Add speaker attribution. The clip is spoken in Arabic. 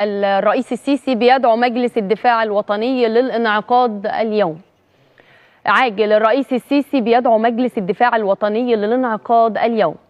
Speaker 1: الرئيس السيسي بيدعو مجلس الدفاع الوطني للانعقاد اليوم عاجل الرئيس السيسي بيدعو مجلس الدفاع الوطني للانعقاد اليوم